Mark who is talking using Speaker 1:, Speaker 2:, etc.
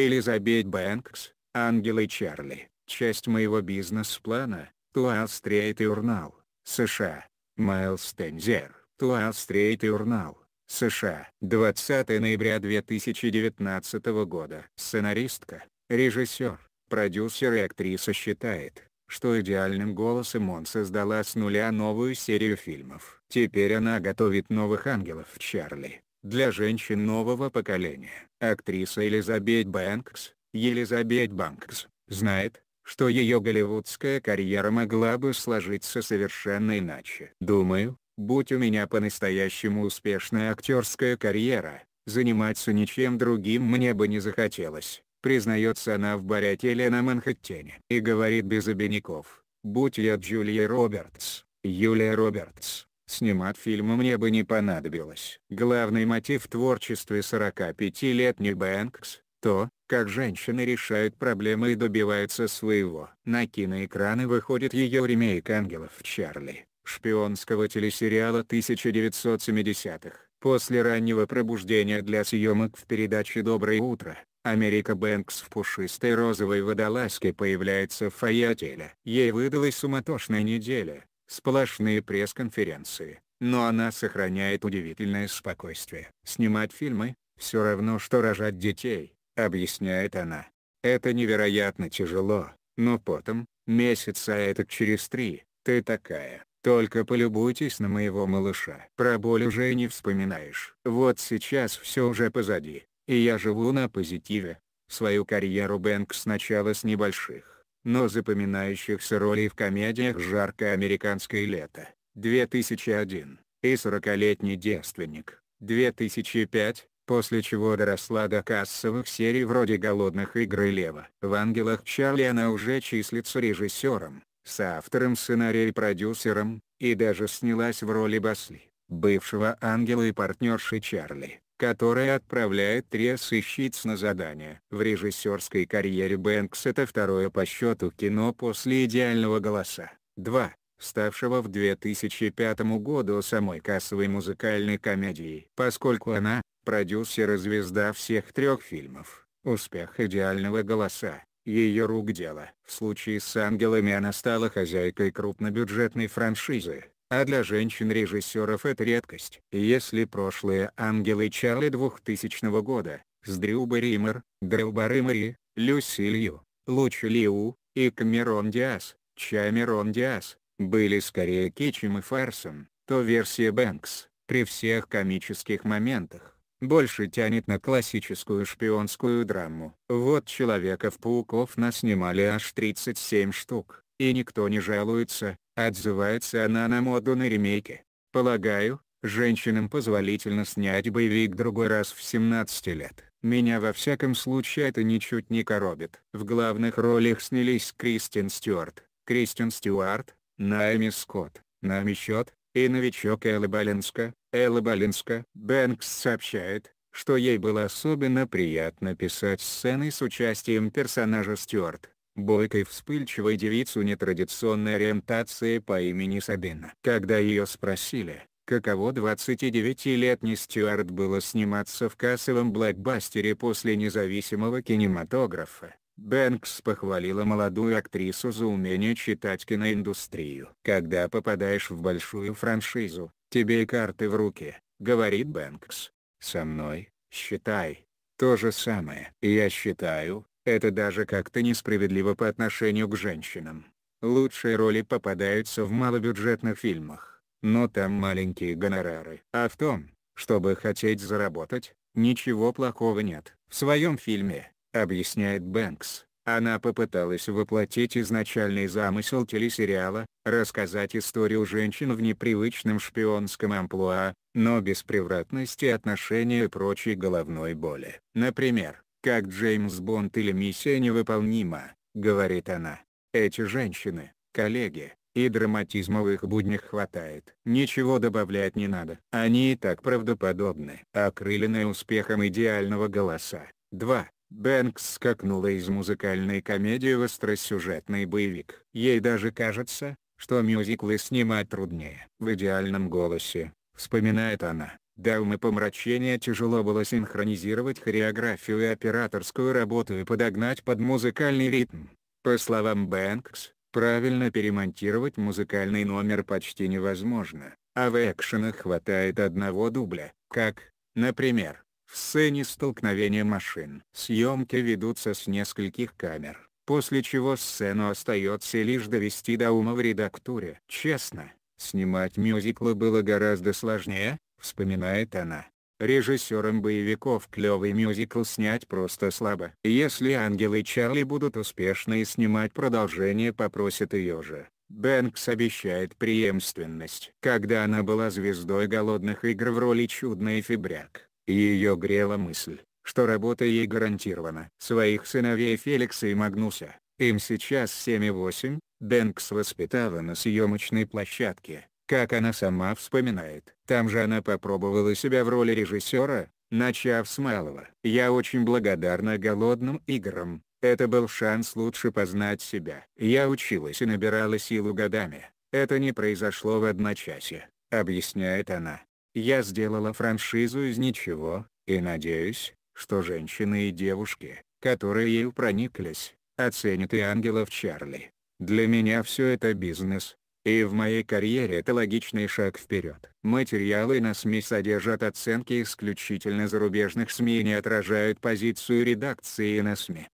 Speaker 1: Элизабет Бэнкс, Ангелы Чарли, часть моего бизнес-плана, Туал-стрейт Урнал, США. Майлз Тензер. Туал-стрейт Урнал, США. 20 ноября 2019 года. Сценаристка, режиссер, продюсер и актриса считает, что идеальным голосом он создала с нуля новую серию фильмов. Теперь она готовит новых ангелов Чарли. Для женщин нового поколения, актриса Элизабет Бэнкс, Елизабет Банкс, знает, что ее голливудская карьера могла бы сложиться совершенно иначе. Думаю, будь у меня по-настоящему успешная актерская карьера, заниматься ничем другим мне бы не захотелось, признается она в баре на Манхэттене. И говорит без обиняков, будь я Джулия Робертс, Юлия Робертс, Снимать фильмы мне бы не понадобилось. Главный мотив в творчестве 45-летний Бэнкс — то, как женщины решают проблемы и добиваются своего. На киноэкраны выходит ее ремейк «Ангелов Чарли», шпионского телесериала 1970-х. После раннего пробуждения для съемок в передаче «Доброе утро» Америка Бэнкс в пушистой розовой водолазке появляется в фойе отеля. Ей выдалась суматошная неделя, сплошные пресс-конференции, но она сохраняет удивительное спокойствие. «Снимать фильмы — все равно, что рожать детей», — объясняет она. «Это невероятно тяжело, но потом, месяца этот через три, ты такая, только полюбуйтесь на моего малыша. Про боль уже не вспоминаешь. Вот сейчас все уже позади, и я живу на позитиве. Свою карьеру Бэнк сначала с небольших но запоминающихся ролей в комедиях «Жаркое американское лето», 2001, и «Сорокалетний девственник», 2005, после чего доросла до кассовых серий вроде «Голодных игр» и «Лева». В «Ангелах Чарли» она уже числится режиссером, соавтором сценария и продюсером, и даже снялась в роли Басли, бывшего ангела и партнерши Чарли которая отправляет Тресс и на задание. В режиссерской карьере Бэнкс это второе по счету кино после «Идеального голоса». 2 ставшего в 2005 году самой кассовой музыкальной комедией. Поскольку она, продюсер и звезда всех трех фильмов, успех идеального голоса, ее рук дело. В случае с ангелами она стала хозяйкой крупнобюджетной франшизы, а для женщин-режиссеров это редкость. Если прошлые «Ангелы Чарли» 2000 года, с Дрю Барримор, Дрю Барримори, Люси Люсилью, Луч Лиу, и Камерон Диас, Чамерон Диас, были скорее кичем и фарсом, то версия Бэнкс, при всех комических моментах, больше тянет на классическую шпионскую драму. Вот Человеков-пауков наснимали аж 37 штук. И никто не жалуется, отзывается она на моду на ремейке. Полагаю, женщинам позволительно снять боевик другой раз в 17 лет. Меня во всяком случае это ничуть не коробит. В главных ролях снялись Кристин Стюарт, Кристин Стюарт, Найми Скотт, Нами Счет, и новичок Элла Балинска. Элла Балинска. Бэнкс сообщает, что ей было особенно приятно писать сцены с участием персонажа Стюарт бойкой вспыльчивой девицу нетрадиционной ориентации по имени Сабина. Когда ее спросили, каково 29-летний Стюарт было сниматься в кассовом блокбастере после независимого кинематографа, Бэнкс похвалила молодую актрису за умение читать киноиндустрию. «Когда попадаешь в большую франшизу, тебе и карты в руки», — говорит Бэнкс. «Со мной, считай, то же самое. Я считаю, это даже как-то несправедливо по отношению к женщинам. Лучшие роли попадаются в малобюджетных фильмах, но там маленькие гонорары. А в том, чтобы хотеть заработать, ничего плохого нет. В своем фильме, объясняет Бэнкс, она попыталась воплотить изначальный замысел телесериала, рассказать историю женщин в непривычном шпионском амплуа, но без превратности отношения и прочей головной боли. Например, как Джеймс Бонд или «Миссия невыполнима», — говорит она. Эти женщины, коллеги, и драматизма в их буднях хватает. Ничего добавлять не надо. Они и так правдоподобны. Окрыленные успехом идеального голоса. 2. Бэнкс скакнула из музыкальной комедии в остросюжетный боевик. Ей даже кажется, что мюзиклы снимать труднее. В идеальном голосе, вспоминает она, Даумы помрачения тяжело было синхронизировать хореографию и операторскую работу и подогнать под музыкальный ритм. По словам Бэнкс, правильно перемонтировать музыкальный номер почти невозможно, а в экшенах хватает одного дубля, как, например, в сцене столкновения машин. Съемки ведутся с нескольких камер, после чего сцену остается лишь довести до ума в редактуре. Честно, снимать мюзиклы было гораздо сложнее, вспоминает она. Режиссером боевиков клевый мюзикл снять просто слабо. Если Ангелы Чарли будут успешны и снимать продолжение попросят ее же. Бэнкс обещает преемственность. Когда она была звездой голодных игр в роли чудной фибряк, ее грела мысль, что работа ей гарантирована. Своих сыновей Феликса и Магнуса, им сейчас 7 и 8, Бэнкс воспитала на съемочной площадке, как она сама вспоминает, там же она попробовала себя в роли режиссера, начав с малого. «Я очень благодарна голодным играм, это был шанс лучше познать себя. Я училась и набирала силу годами, это не произошло в одночасье», — объясняет она. «Я сделала франшизу из ничего, и надеюсь, что женщины и девушки, которые ею прониклись, оценят и ангелов Чарли. Для меня все это бизнес, и в моей карьере это логичный шаг вперед. Материалы на СМИ содержат оценки исключительно зарубежных СМИ и не отражают позицию редакции на СМИ.